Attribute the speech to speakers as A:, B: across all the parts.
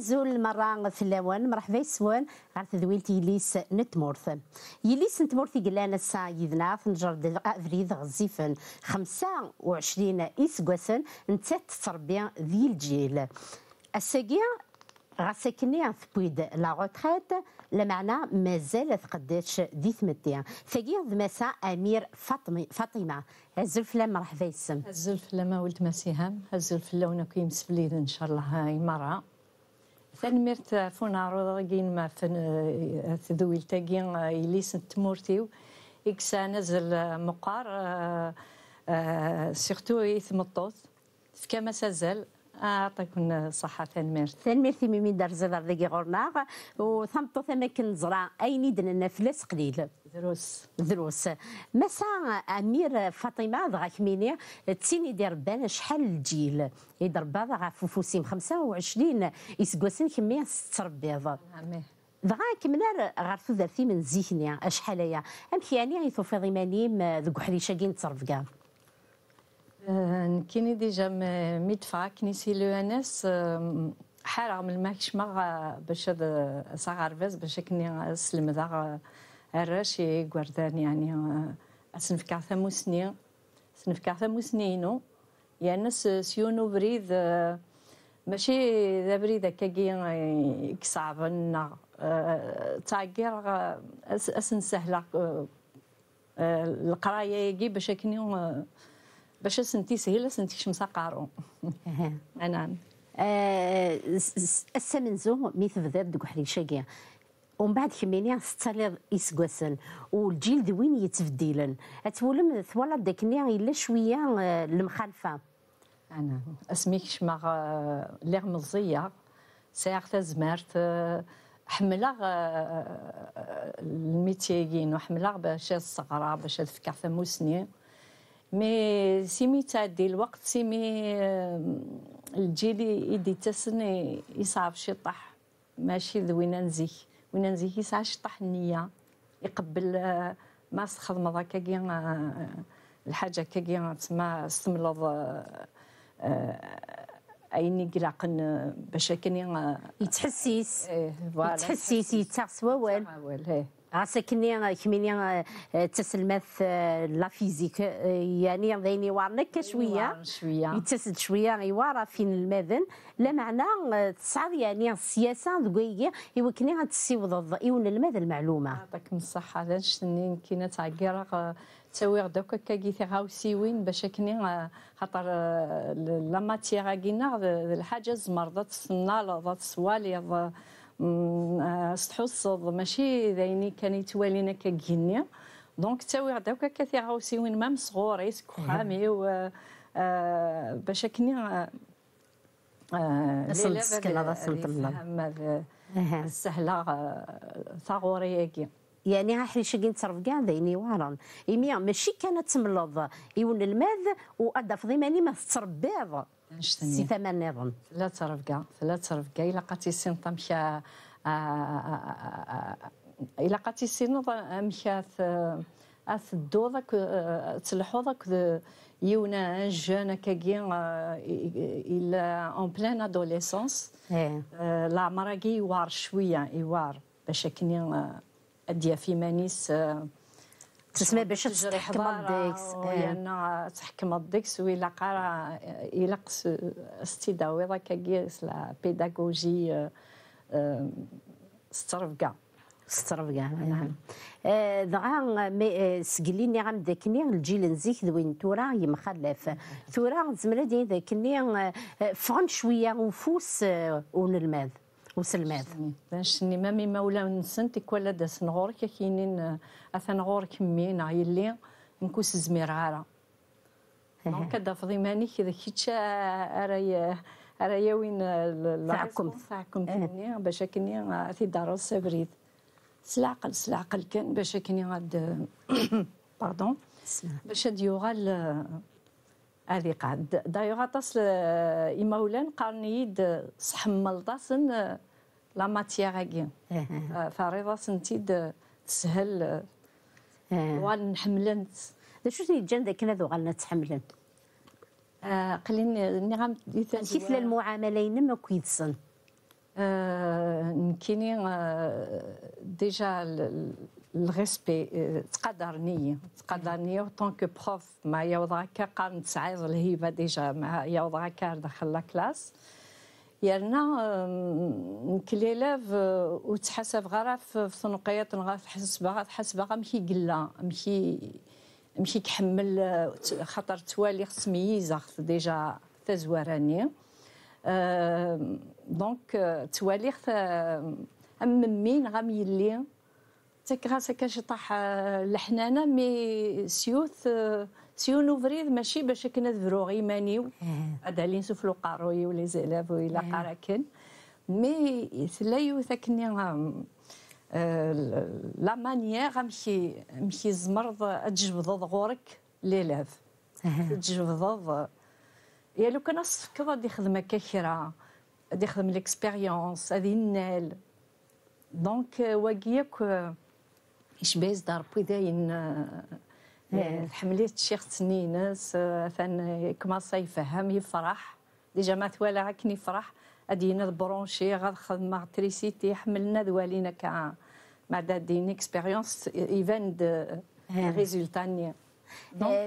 A: عزو المرة ثلاوان مرحبا يسوان غير تدوينت يليس نتمورث يليس نتمورث يقلان السا يذنا فنجر أفريد آه، غزيفن 25 إسقاسن نتات تربية ذي الجيل الساقية غسكني ثبويد لا لا لمعنى مازال تقداش دي ثمتيا ثقي ذماسا امير
B: فاطمي فاطمه هزل فلا مرحبا يسم هزل فلا ما ولد سيهام هزل فلا ونكو يمسفلي ان شاء الله هاي مره تنميرت فونا روضاكين ما فن تدويلتاكي سنت مورتيو إكسا نزل مقار إثم يثمطوط كما سازال أعطيكم الصحة تنميرت تنميرت ميمي دار زيدر ذيكي غورناغ وثمطو
A: ثمك نزرا أين يدنا فلاس قليل دروس دروس مسا امير فاطمه ضغا كميني تسيني دير بان شحال الجيل بابا ضغا فوفوسيم 25 يسقوسن كمية ست ربيض دغا نعم. كمنا غير ثوثرتي من زيكني شحال هي امك يعني غي توفيض ضيماني ذوك
B: حريشه كين تصرفكا أه، كيني ديجا مدفع كنيسي لو ان اس حارة من الماكش مغا باش صغار فاز باش كني سلم ذا arrac igerdan yani asenfkeɣ tamusni asenfkeɣ tamusni-inu yerna s yiwen ubrid maci d abrid akkagi iseɛben neɣ ttɛeggireɣ ad as-nsehleɣ leqraya-agi bac akken باش سنتيسهل سنتكشم ساقارو
A: نعم السمنزو مي تبدا بدك حريشاكي ومن بعد كمينيا ستة إسكواسن والجلد وين يتبدلن
B: أتولم ثولد داكني إلا شوية آه، المخالفة أنا اسميك شماغ آه، ليغ مزية ساعة تزمرت آه، حملاغ الميتيين وحملاغ باش الصغرى باش تفكر ثموسني مي سيمي تعدي الوقت سيمي الجيل يدي تسني يصعب شي طح ماشي ذوينا نزيك وننزي يسعش طح النية يقبل آه، ما سخد مضا كاكي آه، الحاجة كاكي تسمى استملض ايني آه، قلقن باش كان يتحسيس إيه، يتحسيس
A: يتسع والو سكني كميني تسلمت لا فيزيك يعني ديني يوارنك شويه شويه يتسد شويه يوارا فين المذن لا معنى تصعد يعني السياسه ذوقي يوكني
B: ضد يون المذ المعلومه يعطيك الصحه هذا شتني يمكن تعقير تسويغ دوكا كاكي سيوين باش كني خاطر لا ماتيغا كينا الحاجه زمر ضات السنال ضات السوالي آه، تحصد ماشي ذيني كان يتوالينا كجنيا دونك تا تاوي هذاك كثي عاوسي وين ما مصغوري سكوخامي و آه، آه، باش كني سلط سكلا سلط الله السهله
A: ثغوري كي يعني ها حري شقين تصرف كاع ذيني وارن إميا ماشي كانت تملض يون الماذ وأدف ضماني ما تربيض سي ثمن
B: نظام ثلاثة رفقة ثلاثة رفقة إلا قاتي سين طمشا آه، آه، آه، إلا قاتي سين مشات اث ذاك تلحو ذاك يونا جون كاكي إلا أون بلان أدوليسونس لا كي يوار شوية يوار باش كني أديا في مانيس تسمى باش تحكم الديكس لان آه. تحكم الديكس ويلا قرا الى الا استداوي راك كيس لا بيداغوجي آه، آه، سترفكا
A: سترفكا نعم, نعم. دغا مي سقليني غام ذاكني الجيل نزيك دوين تورا يمخلف نعم. تورا زمرا دي ذاكني فغن
B: شويه نفوس ونلماذ وسلمات باش مامي مولا نسنت تيكوالا داس نغورك كاينين آه، اثن غورك مي يلي نكوس زمير عارة إيه. دونك فضي ماني كذا كيتشا آه، راي راي وين تعكمت آه، تعكمت إيه. باش كني في دار الصبريد سلاقل سلاقل كان باش كني غاد باردون باش يوغال هذه قاعد دايوغ اطاس المولان آه، قارنيد آه، صحملطاسن آه، لا ماتيير هاكي فريضة تيد تسهل وغال نحملنت شو تيجان ذاك هذا وغال نتحملن قليل ني غام كيف للمعاملين ما كيدسن نكيني ديجا الغيسبي تقدرني تقدرني اون كو بروف ما يوضع قرن تسعه الهيبه ديجا معايا وضعك دخل لا كلاس يرنا كليلاف وتحسب غير في ثنقيات غير في حسبة غير تحس غير مشي قلا مشي مشي كحمل خاطر توالي خص ميزة ديجا تزوراني دونك توالي خص أم مين غام يلي تكغاسا كاش طاح الحنانه آه، مي سيوث آه، سيو وفريد ماشي باش كنا كنذبرو غيمانيو هذا إيه. اللي نسفلو قاروي ولي زيلاف ولا إيه. قراكن مي ثلا يوثكني آه، لا مانيير امشي امشي زمرض تجبض غورك ليلاف إيه. تجبض يا لو كان الصفك غادي يخدم كثيرة غادي يخدم ليكسبيريونس هذه النال دونك واكياك إيش بايز دار بوي داين الحملات آه، آه، الشيخ سني ناس آه، فان كما يفهم يفرح ديجا ما ثوالا عكني فرح ادينا برونشي غاد خدمة تريسيتي حملنا دوالينا كا مع دين اكسبيريونس ايفان ريزولتا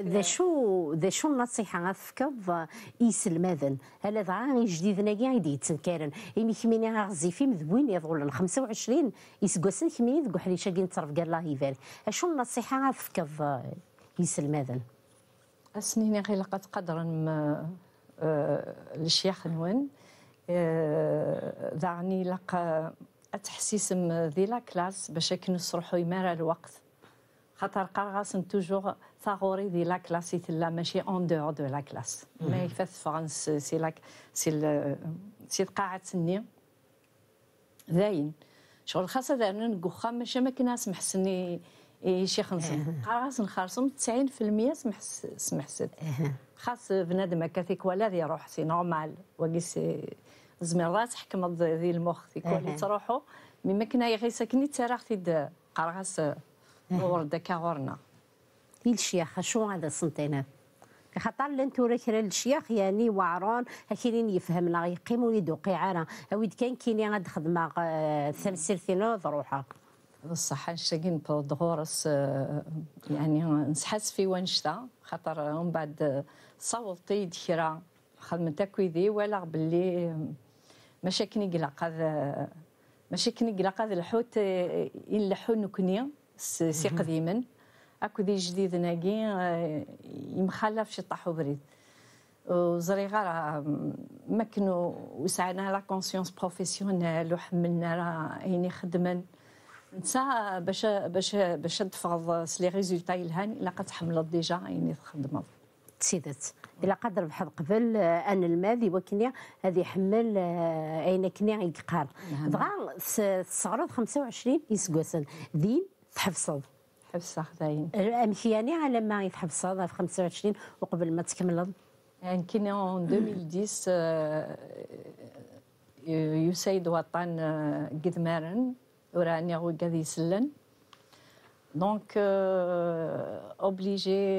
A: ذا شو ذا شو النصيحه غتفكض هل ذا ضعا جديد ناقي يدي يتنكرن إمي كميني غازي في مذبوين يضغولن 25 يسقسن كميني ذو حلي شاقين تصرف قال الله يبارك اشو النصيحه الماذن يسلماذن
B: أسنيني غير لقد قدرا ما الشيخ نوان دعني لقى أتحسيس ذي لا كلاس باش كنسرحو يمارى الوقت خاطر قرغاس توجور ثغوري دي لا كلاس يتلا ماشي اون دور دو لا كلاس ما يفات فرنس سي لا سي سي القاعة تسني زاين شغل خاصة دارنا نكوخا ماشي ما كنا سمحسني شي خنصم قراص نخرصم 90% سمح سمحسد خاص بنادم هكا ولا ذي روح سي نورمال واقي سي راس حكمت ذي المخ في كل تروحو مي ما كنا يغي ساكني تراخ تيد قراص ورد كاغورنا الشيخ شو
A: هذا سنتينا خاطر لان توريك الشياخ يعني وعرون كاين يفهم لا يقيم ويدوقي عارة اويد كان كاين غاد خدمة آه، تمثيل روحها
B: بصح نشتاقين بالدغورس آه، يعني نسحس في ونشتا خاطر من بعد صوتي دكرا خدمتا كويدي ولا باللي ماشي قلق هذا ماشي قلق هذا الحوت يلحو نكني سي قديما اكو دي جديد ناقي يمخلف طاحو بريد غا راه مكنوا وسعنا لا كونسيونس بروفيسيونيل وحملنا راه هيني خدما نتا باش باش باش تفرض سلي ريزولتا يلهان الا قد حملت ديجا هيني تخدمت تسيدت الا قد ربحت قبل ان الماضي وكني
A: هذه حمل اين كني يقار بغا تصغروا 25 يسكوسن دين تحفصد الحبس خداين امشياني على ما يتحبس
B: في 25 وقبل ما تكمل يعني كنا اون 2010 يسيد وطن قد مارن وراني غادي يسلن دونك اوبليجي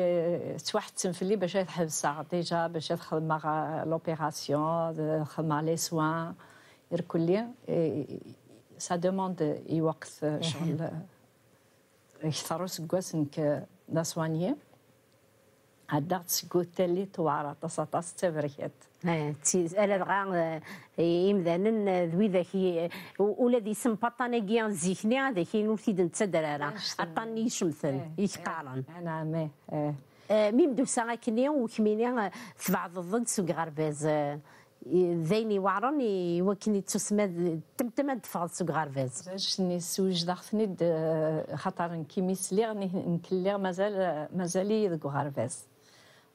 B: تواحد فلي باش تحبس ديجا باش يخدم مع لوبيراسيون يخدم مع لي سوان كلي سا دوموند وقت شغل يختاروا سكواس نك لا سوانيي عدات سكوتلي توارا طاس طاس تبركت اه، تي الا
A: دغا اه، يمذن اه، ذوي ذاك ولا دي سم باطانا كيان زيكني هذاك نورتي دنت سدرانا عطاني شمثل يتقارن إيه، إيه، انا مي إيه. مي بدو ساكني وكمينيا في بعض الضد سوق غربيز
B: ذيني وعروني وكني تسمى تمتما دفع سوق غارفاز باش نسوج داختني خاطر كيمي سليغ نكليغ مازال مازالي ذوك غارفاز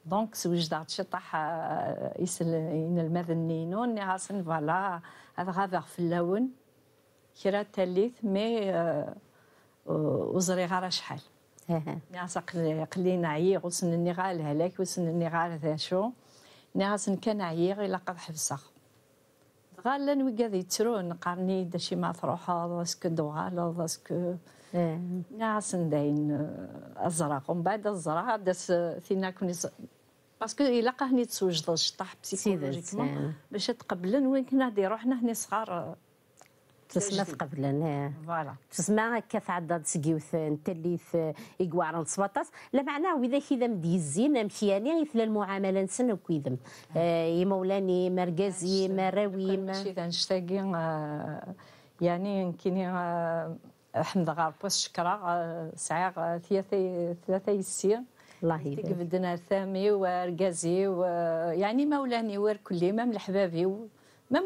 B: دونك سوج داخت شطح آه، يسل ين المذنينو ني غاسن فوالا هذا غافر في اللون كرا تاليث مي آه، وزري غارة شحال يا قلينا عي غسن النغال هلاك وسن النغال ذا شو نيغاسن كان عييغ إلا حبسها دغا غالا ويقاد يترون قارني دا شي ما تروحوض اسكو دوغالوض اسكو إيه. نيغاسن داين ازرق آه، ومن بعد الزرق داس ثينا كوني باسكو الا قهني تسوجد الشطح بسيكولوجيكمون باش تقبلن وين كنا دي روحنا هني صغار آه، تسمى
A: قبلا تسمى هكا انت سقيوث في يقوارن 17 لا معناه واذا كذا مديزين غير في المعامله نسن وكيدم آه. آه، مولاني مركزي
B: مراوي ماشي نشتاقي آه، يعني كيني حمد غير بوس شكرا سعيغ ثلاثة ثلاثة يسير الله يبارك فيك بدنا ثامي ورقازي ويعني مولاني وركلي مام الحبابي Même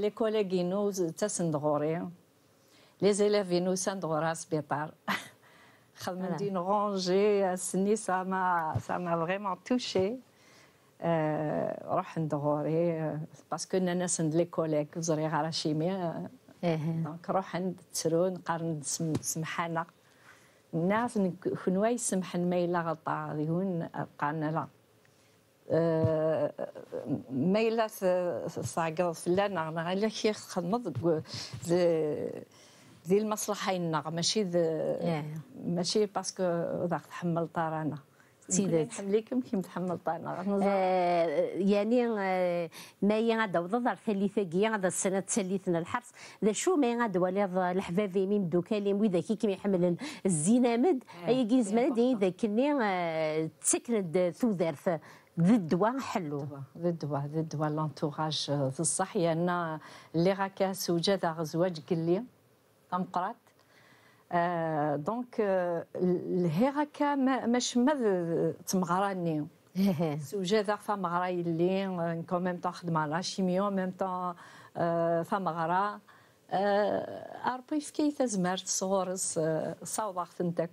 B: les collègues nous, euh, les élèves nous, d'une rangée à Sydney, ça m'a, ça m'a vraiment touchée. روح ندغوري باسكو انا نسند لي كوليك زري غير شيمي دونك روح عند ترو سمحانا الناس كنوا يسمحن ما الا غلطا هون قالنا لا آه، ميلا صاقر فلانا على كي خنض ذي المصلحه ينا ماشي ذي ماشي باسكو ضغط حمل طارانا تيدات نحمليكم كي متحمل طانا آه، يعني آه، ما هي غادا وضضر
A: ثالثه كي غادا السنه الثالثه الحرص ذا شو ما غادا ولا الحبابي من دوكالي وذا كي كيما يحمل الزينامد اي كي زمان ذاك كني ثو
B: ثوذرث ذي الدواء نحلو ذي الدواء ذي الدواء لونتوراج ذي الصح لان اللي راك سوجا ذا زواج لي تمقرات آه، دونك آه، هي راكا ماش ما تمغراني سوجا ذا فمغراي اللي كون ميم طون خدمه لا شيميو ميم طون فمغرا آه، ربي في كيف زمرت صغورس صوضاخ تنتك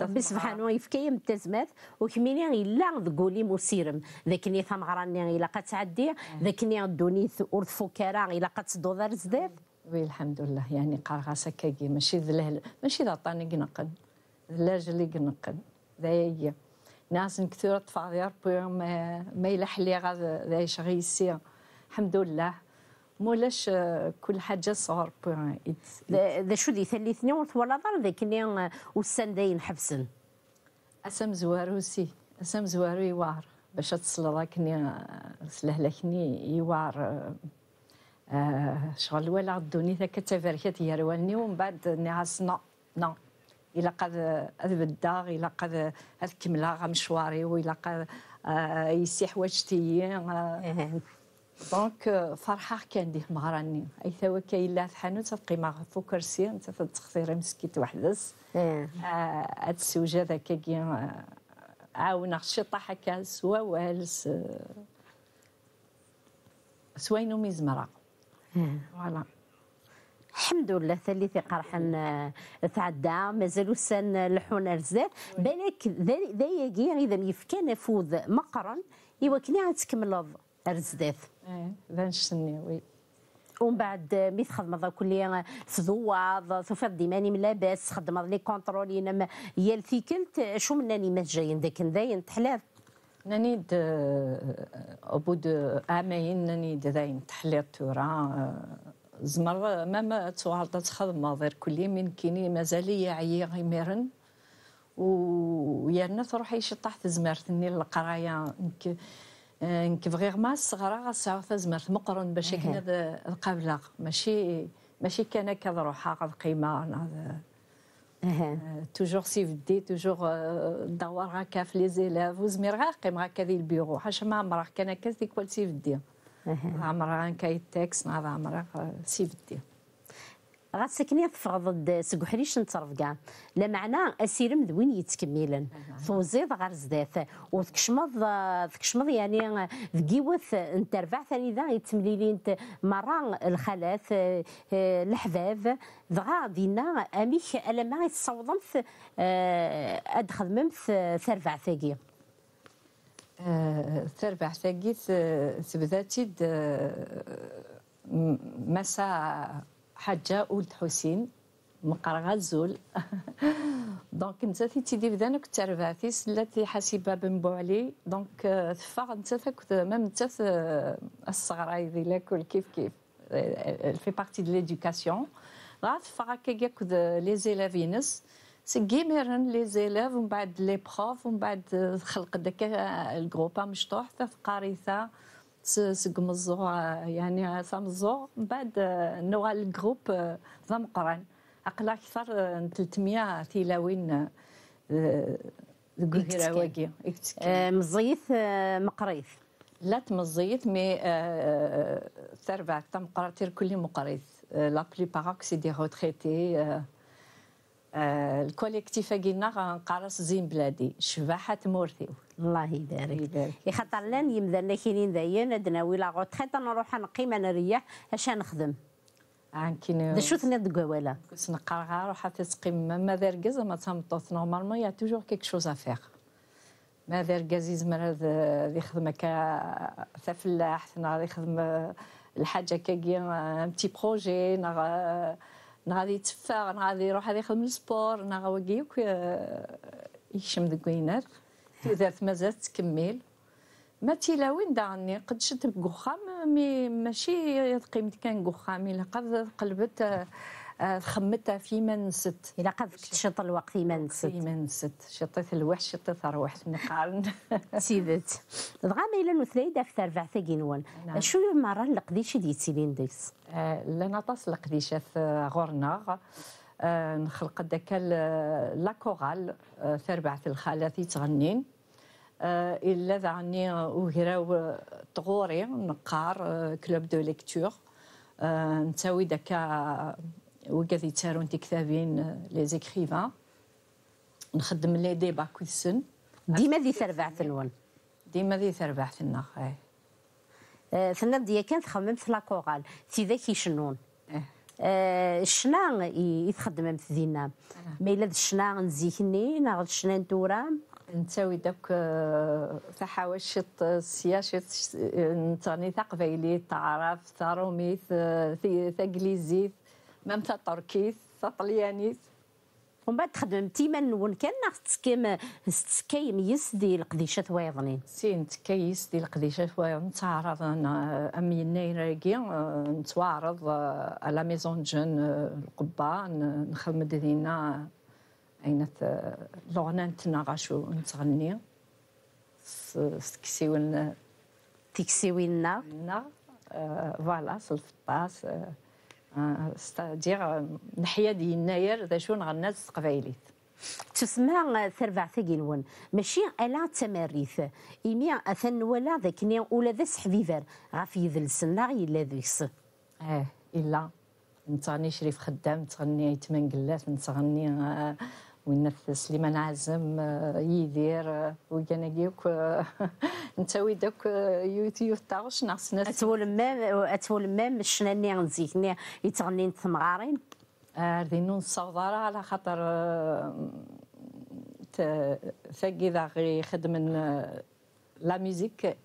B: ربي سبحانه ويفكي يمتزمات وكميني
A: إلا ذقولي مسيرم ذاكني ثمراني إلا قد تعدي آه. ذاكني دوني
B: أرث فكرة إلا قد تدو زداد آه. وي الحمد لله يعني قاغاسا كاكي ماشي ذلهل ماشي ذا طاني قنقن لاجلي قنقن ذايا ناس كثيرة تفاضي ربي آه، ما يلحلي غاز ذا يشغي السير الحمد لله مولاش كل حاجه صغر بوان ذا شو دي ثاني ولا دار ذاك اللي وسان داين حبسن اسم سي اسم زوارو يوار باش تصل راكني سلهلكني يوار آه، شغل ولا دوني ذاك التفركات يروالني ومن بعد نو نو الا قد اذبدا الا قد اذكملا مشواري والا قد آه، يسيح حوايج آه. إيه. دونك آه، فرحه كان ديه مهراني اي ثوا كاين في الحانوت تبقي مع كرسي انت في التخسيره مسكيت وحدس إيه. آه، هاد السوجه ذاك كي آه، عاونا طاح هكا سوا والس سوينو مزمره إيه. فوالا الحمد لله ثالث قرحا
A: تعدى مازالو سان لحون ارزاق بالك ذا يجي اذا يفكان نفوذ مقرا يوكني تكمل رزدات ايه وي ومن بعد مي تخدم كلي تذوض سوف ديماني من لاباس تخدم لي كونترولين في كلت شو من مات جايين داك ناني د
B: نانيد آه، أبود عامين نانيد داين تحليط تورا آه، زمر ما توالد تخدم غير كلي من كيني مازالي عيي غيميرن ويا روحي شطحت زمرتني تزمرتني للقرايه نكب غير ما الصغرى غاسعو في مقرن باش كنا القابله ماشي ماشي كان هكا روحها غاد قيمه آه، توجور سي بدي توجور آه، دوار هكا في لي زيلاف وزمير غا قيم هكا ديال البيرو حاش ما عمرها كان هكا ديك سي بدي عمرها كاي تاكس نهار عمرها آه، سي بدي غاسكني تفرض سق
A: حريش نترفقا معنى اسيرم ذ وين يتكملن توزيد غير زداف وتكشمض تكشمض يعني انت ربع ثاني ذا يتمليلين مرا الخلاف آه، الحباب دغا دينا اميك الا ما يتصوضمت آه، ادخدممت ترفع ثقيل
B: تربع آه، ثقيت سبذاتي مسا حاجه ولد حسين مقر غزول دونك انت تي تيدي بدانك تربعتي سلاتي حاسبه بن بوعلي دونك تفاغ انت كنت ميم انت الصغرى يدي لاكل كيف كيف في بارتي دو ليديوكاسيون غا تفاغ ياكل لي زيلاف ينس سي ميرن لي زيلاف ومن بعد لي بروف ومن بعد خلق داك الجروبا مشطوح في قريثه سق الزو يعني الزو من بعد نوع الجروب آه، ذا مقران أكثر آه، من 300 تلاوين آه، مزيث مقريث لا تمزيث مي تربع تم قراتير كل مقريث لا بليباغ سي دي روتريتي آه، الكوليكتيف قلنا غنقرص زين بلادي شباحه مورثي
A: الله يبارك يبارك خاطر لان يمدلنا كاينين دايا ندناوي لا غوتخيط نروح نقيم
B: انا رياح اش نخدم عنكين دا شو ثنيت دقوالا كنت نقرا روح تسقيم ما داركز ما تمطوط نورمالمون يا توجور كيك شوز افيغ ما كازيز يزمر هذا يخدم كا ثنا نهار يخدم الحاجه كاكيا ان بتي بروجي غادي يتفاغ غادي يروح غادي يخدم السبور انا واكي آه، يشم ذوك وينار تودرت مازال تكمل ما تيلا وين داعني قد شد بقخام مي ماشي قيمت كان قخامي لقد قلبت آه، خمتها من نست الا قد تشط الوقت فيما في من نست شطيت الوحش شطيت روح نقارن
A: سيدت دغا ما الا نثري في تربع ثقي نون نعم. مره المره القديش
B: اللي تيلين ديس آه، لا نطاس القديشه في غورنا آه، نخلق داك لا كورال تربعة آه، الخالات تغنين الا ذعني وهراو تغوري نقار كلوب دو ليكتور نتاوي داك وكاذ يتارون تكتابين لي زيكريفان نخدم لي ديبا كويسن ديما ذي تربعت
A: الون ديما ذي تربعت لنا آه، ثنا ديا كانت خممت في لاكوغال في ذاك يشنون إيه. آه، الشنا يتخدم في ذينا
B: ما الا الشنا نزيكني ناخذ الشنا نتورام نتاوي داك آه، تحاوشط السياشط نتغني تقبيلي تعرف تاروميث تاكليزيت مامتا تركيز طليانيس
A: ومن بعد خدمتي ما نون كان تسكيم تسكيم يسدي القديشة
B: ثوايضنين سين تكي يسدي القديشة ثوايض نتعرض انا امي راكي آه، نتوارض آه، على ميزون جون آه، القبة نخمد دينا اين لغنان تناغاشو نتغني سكسيون ويننا فوالا سلطاس ستادير euh, نحيا دي يناير ذا شو
A: نغناز قبايليت تسمى ثربعتي آه، ثقيلون ماشي الا تماريث ايميا أثن ولا ذاكني ولا ذا سحبيبر غاف يذل سنا إلا
B: ذيس اه إلا نتغني شريف خدام تغني تمنقلات قلات نتغني آه، وينفس سليمان ما آه، يدير آه، وكان آه، انت نتاوي داك يوتيو تاع ناس ناقصنا اتول مام اتول
A: مام شناني نزيكني يتغني نتمغارين نون صودارا على
B: خاطر ثقي ذا غي خدم لا ميوزيك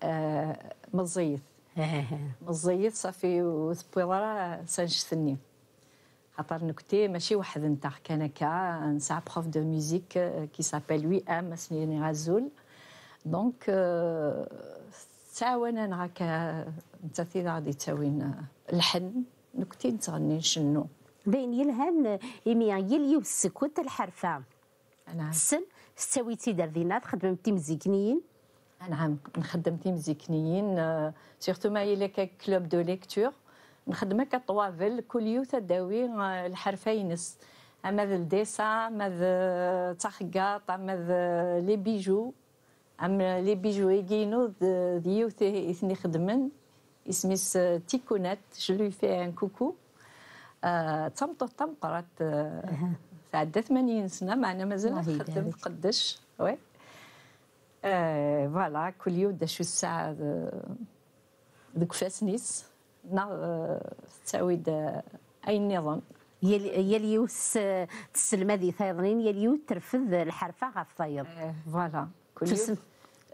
B: مزيث مزيث صافي وثبوي راه سانش سنين خاطر نكتي ماشي واحد نتاع كان كا نساع بروف دو ميوزيك آه، كي سابيل لوي ام سنيني غزول دونك آه، وانا انا هكا نتا غادي تاوين الحن نكتي نتغني نشنو بين إيميا يميا يليو السكوت الحرفه نعم السن ستاويتي دردينات خدمتي مزيكنيين نعم نخدمتي مزيكنيين آه، سيرتو ما يلي كلوب دو ليكتور نخدم هكا طوافل كل يوم داوي آه، الحرفينس اما الديسا اما آه، تخقاط اما آه، لي بيجو اما لي بيجو يجينو ديوث اثني خدمن اسميس تيكونات جلو في ان كوكو آه تمطو تمقرات آه تعدى 80 سنه معنا مازال نخدم قدش وي فوالا آه كل يوم دا شو الساعه دك نيس آه، تساويد آه، اي نظام يليوس
A: تسلم هذه يا يليو ترفض الحرفه غاف ثايض إيه، فوالا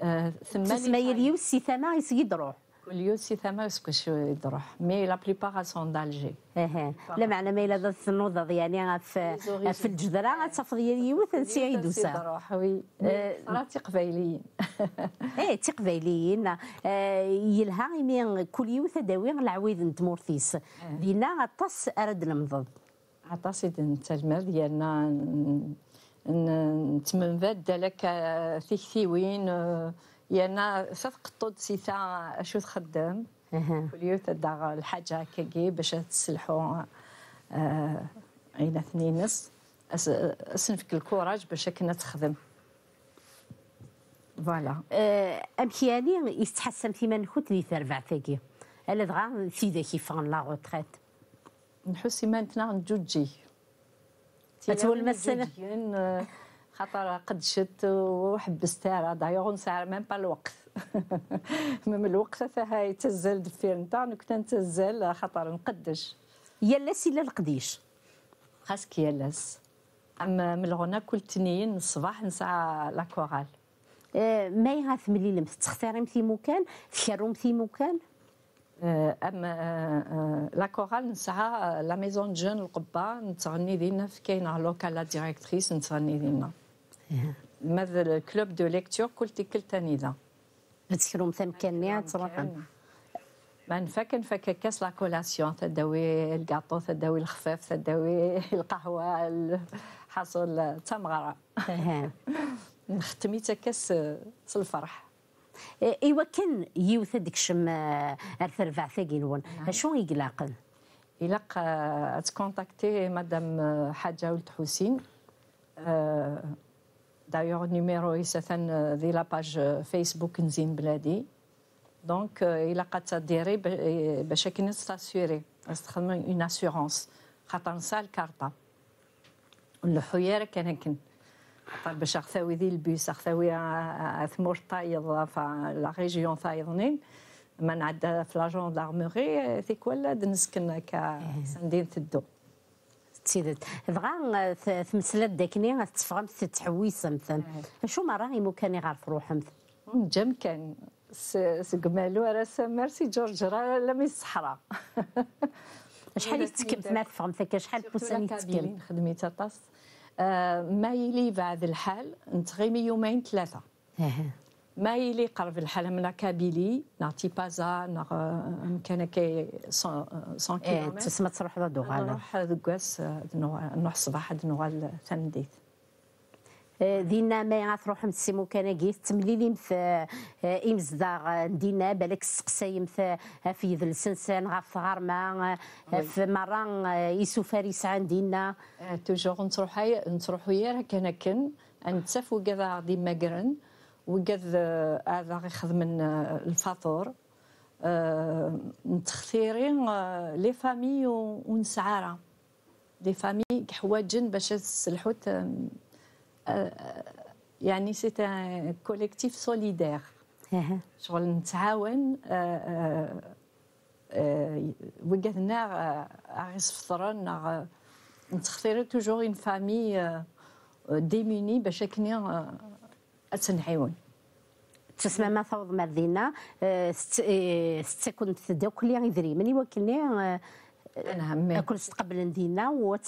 A: آه، تسمى يليوس سي ثما يسيد روح اليوسي ثما parce que مي
B: لا la سون دالجي اها لا معنى
A: ما الا درت النوضض يعني في في الجذره لي يعني يوث نسي يدوسها تروح وي صرا تقبايليين ايه, إيه، تقبايليين إيه، إيه، يلها مي كل يوث داوي العويد نت
B: مورثيس دينا غطاس ارد المضض عطاس التلمذ ديالنا نتمنفد لك تكثيوين يانا صفق طوطسي سيثا شو تخدم كل يوم تدار الحاجه كي باش تسلحو آه عين اثنين نص اسنفك الكوراج باش كنا تخدم فوالا
A: أه امكياني يستحسن في من كنت ذي ثربع تاكي الا دغا في ذاك
B: يفان لا روتريت نحس ما نتنا نجوجي تولمس مثلا خاطر قد شت وحبستها راه دايوغ نسعر ميم با الوقت من الوقت فيها يتزل نتاع كنت نتزل خاطر نقدش لاس الا القديش خاصك لاس اما من الغنى كل تنين الصباح نسعى لاكوغال
A: آه، ما يغاث
B: ملي لمس تختاري مثي مكان تخيرو مثي مكان آه، اما آه، لاكوغال نسعى لا ميزون جون القبه نتغني دينا في كاينه لوكال لا ديريكتريس نتغني دينا مثل كلوب دو ليكتور كلتي كلتا نيدا تسكروا مثلا كميات صراحه ما نفك نفك كاس لا كولاسيون تداوي الكاطو تداوي الخفاف تداوي القهوه حصل تمغره نختمي كاس الفرح
A: ايوا كان يوث ديك الشم ارثرفع ثاقينون نعم. شنو
B: يقلاقن يلاق تكونتاكتي مدام حاجه ولد حسين أه D'ailleurs, numéro certaines euh, de la page euh, Facebook Nzin Bladi. Donc, euh, il a considéré que s'assurer, une assurance. خاطر نسى الكارطه والحيره كان كن خاطر باش اخثاوي ذي البيس اخثاوي ثمور تايض لا ريجيون طايضنين من عندها في لاجون دارموري ثيك ولا نسكن كسندين تدو تسيدت بغا
A: تمثلات داكني تفهمت تتحويسمت نعم. شو ما راهي مكاني غارف روحهم
B: جم كان سقمالو راه ميرسي جورج راه لم الصحراء شحال يتكمت ما فيك شحال كوسان يتكمت خدميت طاس ما يلي بعد الحال نتغيمي يومين ثلاثه ما يلي قرب الحالة من كابيلي نعطي بازا نغ مكان كي 100 كيلومتر تسمى تروح ذا دوغال نروح ذكاس نروح صباح دوغال تنديت
A: دينا ما غاتروح من السي مكان كي تمليلي مث إيه، امزداغ دينا بالك السقساي مث في ذل سنسان غاف
B: غرما في مران إيه، يسو فارس عندنا إيه، توجور نتروح نتروحي ويا كان كن نتسافو كذا غادي ماكرن وقد آه، هذا غيخدم آه، الفاطور نتختيري آه، لي فامي ونسعارة لي فامي حواجن باش تسلحوا يعني سي كوليكتيف سوليدير شغل نتعاون وقدنا عريس فطران نتخثيري توجور اون فامي ديموني باش كني تنعيون
A: تسمى ما فوض ما دينا كنت لي غيدري مني وكلني
B: كل استقبل دينا واش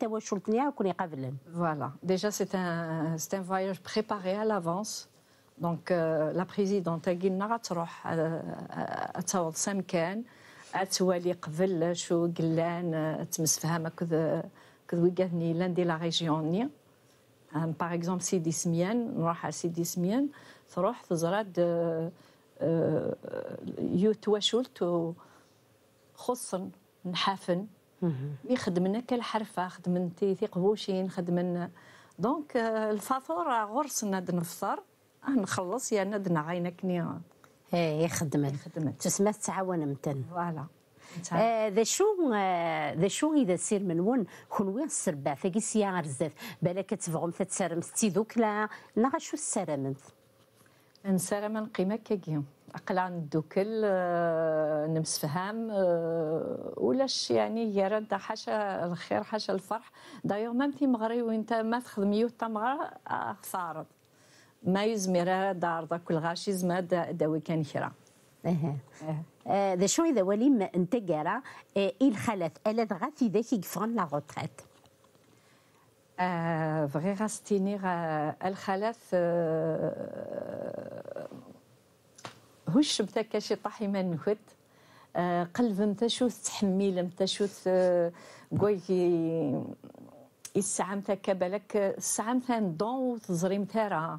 B: تواشلتني كون يقابلن فوالا ديجا سي ان سي ان فواياج بريباري على لافونس دونك لا بريزيدونت قلنا غتروح توض سمكان كان اتوالي قبل شو قلان تمسفها كذ كذ ويقاتني لان لاندي لا ريجيون ني باغ اكزومبل سيدي سميان نروح على سيدي سميان تروح تزرد يو واشولت خصن نحافن يخدمنا كالحرفة خدمن تيثي قبوشين لنا آه، دونك الفاتورة غرس ناد نفطر نخلص يا ناد نعينك نيا
A: ايه خدمت خدمت تسمى تعاون متن
B: فوالا آه،
A: ذا شو آه، ذا شو اذا سير ون كون السربع تاكي سيا غير بزاف بالك تبغم تتسرم ستي دوكلا لا شو السرمنت نسرم
B: نقيم كاكيهم اقلع ندوكل آه، نمسفهام ولاش يعني يا رد حاشا الخير حاشا الفرح دايوغ ميم في مغري وانت ما تا وتمغرى خسارة ما يزمر دار دا كل غاشي زما داوي كان كرا اها آه، ذا شو إذا وليم انت انتجارة ايل خلف ألد غاثي ذاك يقفغن لا غوتريت آه، فغي غاستيني آه، الخلف هوش بتاكا كاشي طاحي ما نكد قلب متى شو تحميل متى شو كوي الساعة متى كبلك الساعة متى ندون وتزري متى راه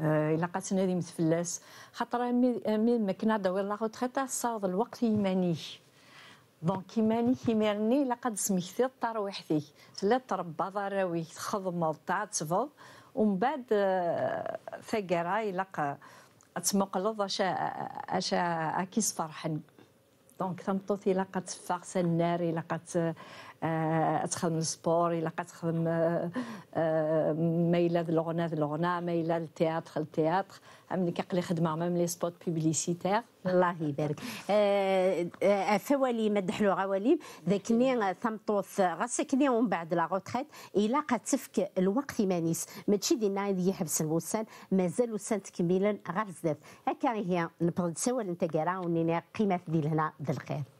B: آه، الا قاتل هذه متفلاس خاطر مي كنا دوي لا روتريت صاد الوقت يماني دونك يماني كيميرني الا قد سميكتي ترويحتي لا تربى ضراوي تخدم تعتفض ومن بعد ثقرا آه، الا تمقلض شا اش اكيس فرحن دونك تمطوط الا قد تفاق سنار الا قد آه، تخدم السبور الا كتخدم ما آه، الا آه، الغناء الغناء ما الا التياتر التياتر ملي كيقلي خدمه ميم لي سبوت بوبليسيتير الله يبارك فوالي مدح
A: له غواليب ذاكني ثمطوث غسكني ومن بعد لا غوتخيت الا قاتفك الوقت مانيس ماشي دينا اللي يحبس الوسان مازال وسان تكملا غير بزاف هكا هي نبغي نسول انت كرا ونيني قيمه ديال هنا بالخير الخير